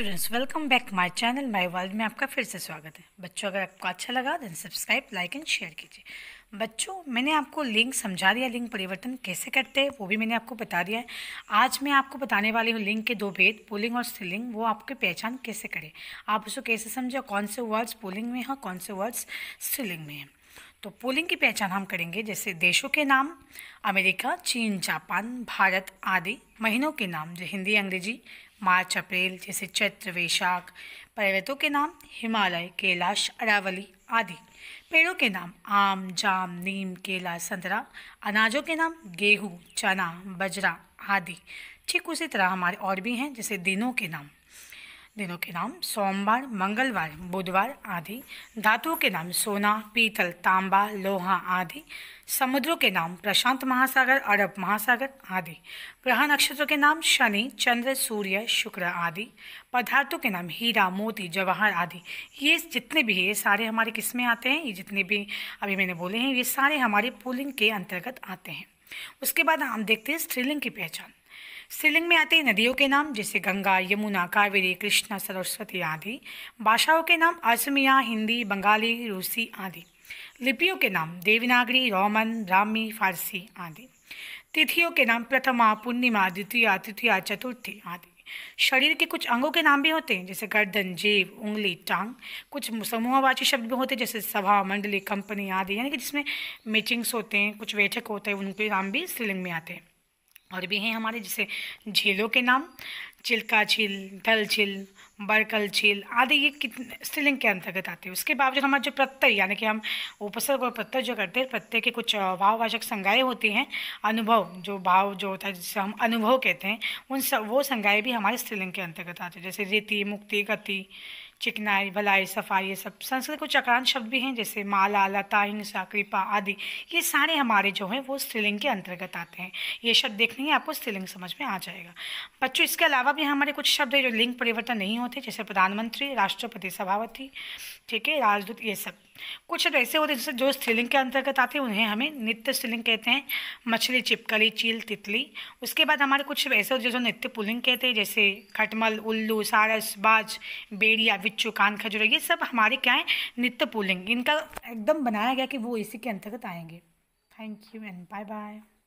students welcome back my channel my world में आपका फिर से स्वागत है बच्चों अगर आपको अच्छा लगा then subscribe like and share कीजिए बच्चों मैंने आपको लिंक समझा दिया लिंक परिवर्तन कैसे करते हैं वो भी मैंने आपको बता दिया है आज मैं आपको बताने वाली हूँ लिंक के दो भेद पुलिंग और स्थिलिंग वो आपकी पहचान कैसे करें आप उसको कैसे समझें कौन से वर्ड्स पुलिंग में हैं कौन से वर्ड्स स्थिलिंग में हैं तो पोलिंग की पहचान हम करेंगे जैसे देशों के नाम अमेरिका चीन जापान भारत आदि महीनों के नाम जो हिंदी अंग्रेजी मार्च अप्रैल जैसे चैत्र वैशाख पर्वतों के नाम हिमालय कैलाश अरावली आदि पेड़ों के नाम आम जाम नीम केला संतरा अनाजों के नाम गेहूँ चना बजरा आदि ठीक उसी तरह हमारे और भी हैं जैसे दिनों के नाम दिनों के नाम सोमवार मंगलवार बुधवार आदि धातुओं के नाम सोना पीतल तांबा लोहा आदि समुद्रों के नाम प्रशांत महासागर अरब महासागर आदि ग्रह नक्षत्रों के नाम शनि चंद्र सूर्य शुक्र आदि पदार्थों के नाम हीरा मोती जवाहर आदि ये जितने भी ये सारे हमारे किस्में आते हैं ये जितने भी अभी मैंने बोले हैं ये सारे हमारे पुलिंग के अंतर्गत आते हैं उसके बाद हम देखते हैं स्त्रीलिंग की पहचान स्त्रीलिंग में आते नदियों के नाम जैसे गंगा यमुना कावेरी कृष्णा सरस्वती आदि भाषाओं के नाम असमिया हिंदी बंगाली रूसी आदि लिपियों के नाम देवनागरी रोमन रामी फारसी आदि तिथियों के नाम प्रथमा पूर्णिमा द्वितीया तृतीया चतुर्थी आदि शरीर के कुछ अंगों के नाम भी होते हैं जैसे गर्दन जेब उंगली टांग कुछ समूहवाची शब्द भी होते हैं जैसे सभा मंडली कंपनी आदि यानी कि जिसमें मीटिंग्स होते हैं कुछ बैठक होते हैं उनके नाम भी स्त्रीलिंग में आते हैं और भी हैं हमारे जैसे झीलों के नाम चिल्का झील दल झील बरकल झील आदि ये कितने स्त्रीलिंग के अंतर्गत आते हैं उसके बावजूद हमारे जो प्रत्यय यानी कि हम उपसर्ग और प्रत्यय जो करते हैं प्रत्यय के कुछ भाववाचक संज्ञाएँ होती हैं अनुभव जो भाव जो होता है जिसे हम अनुभव कहते हैं उन सब वो संज्ञाएँ भी हमारे स्त्रीलिंग के अंतर्गत आते हैं जैसे रीति मुक्ति गति चिकनाई भलाई सफाई ये सब संस्कृत कुछ अकांत शब्द भी हैं जैसे माला लता हिंसा कृपा आदि ये सारे हमारे जो हैं वो स्त्रीलिंग के अंतर्गत आते हैं ये शब्द देखने ही आपको स्त्रीलिंग समझ में आ जाएगा बच्चों इसके अलावा भी हमारे कुछ शब्द हैं जो लिंग परिवर्तन नहीं होते जैसे प्रधानमंत्री राष्ट्रपति सभापति ठीक है राजदूत ये सब कुछ तो ऐसे होते हैं जो स्त्रीलिंग के अंतर्गत आते हैं उन्हें हमें नित्य स्त्रीलिंग कहते हैं मछली चिपकली चील तितली उसके बाद हमारे कुछ ऐसे होते हैं जो नित्य पुलिंग कहते हैं जैसे खटमल उल्लू सारस बाज बेड़िया बिच्छू कान खजूर ये सब हमारे क्या है नित्य पुलिंग इनका एकदम बनाया गया कि वो इसी के अंतर्गत आएंगे thank you and bye bye